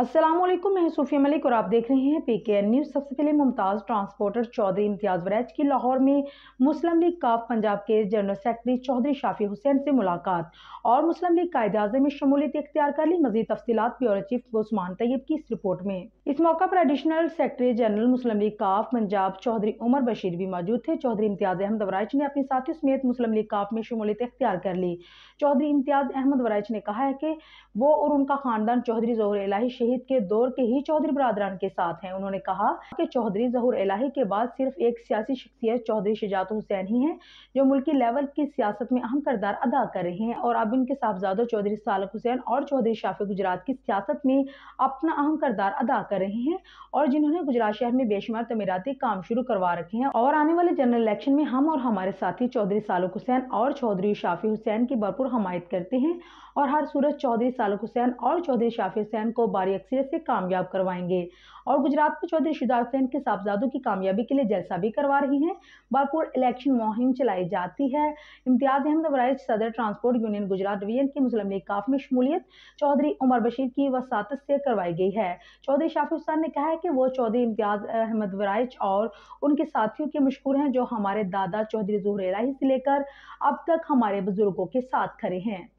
असलम मैं सूफिया मलिक और आप देख रहे हैं पी के एन न्यूज़ सबसे पहले मुमताज़ ट्रांसपोर्टर चौधरी इम्तियाज़ वरैज की लाहौर में मुस्लिम लीग काफ पंजाब के जनरल सेक्रेटरी चौधरी शाफी हुसैन से मुलाकात और मुस्लिम लीग कायद अजम में शमूलियत इख्तियार कर ली मजीद तफसीत ब्यूरो चीफ उस्मान तैयब की इस रिपोर्ट में इस मौका पर additional secretary general Muslim League काफ पंजाब चौधरी उमर बशीर भी मौजूद थे चौधरी इम्तियाज़ अहमद वराइच ने अपने साथियों समेत मुस्लिम लीग काफ में शमूलियत इख्तियार कर ली चौधरी इम्तियाज़ अहमद वराइच ने कहा है कि वो और उनका खानदान चौधरी जहर इलाही शहीद के दौर के ही चौधरी बरदरान के साथ हैं उन्होंने कहा कि चौधरी जहूर इलाही के बाद सिर्फ एक सियासी शख्सियत चौधरी शिजात हुसैन ही हैं जो मुल्की लेवल की सियासत में अहम करदार अदा कर रहे हैं और अब इनके साहबजादों चौधरी सालक हुसैन और चौधरी शाफी गुजरात की सियासत में अपना अहम करदार अदा कर रहे हैं और जिन्होंने गुजरात शहर में बेशुमार तमीराती काम शुरू करवा रखे हैं और आने वाले जनरल इलेक्शन में हम और हमारे साथी चौधरी सालक हुसैन और चौधरी शाफी हुसैन की भरपूर हमायत करते हैं और हर सूरज चौधरी सालक हुसैन और चौधरी शाफी हुसैन को बारी अक्सरियत से कामयाब करवाएंगे और गुजरात में चौधरी शुदा सेन के साहबजादों की कामयाबी के लिए जलसा भी करवा रही हैं बारकोट इलेक्शन मुहिम चलाई जाती है इम्तियाज अहमद वराइज सदर ट्रांसपोर्ट यूनियन गुजरात डिवीजन की मुस्लिम लीग काफ में शमूलियत चौधरी उमर बशीर की वसात से करवाई गई है चौधरी शाफी हुसैन ने कहा है कि वो चौधरी इम्तियाज अहमद वराइज और उनके साथियों के मशहूर हैं जो हमारे दादा चौधरी जहर से लेकर अब तक हमारे बुजुर्गों के साथ खड़े हैं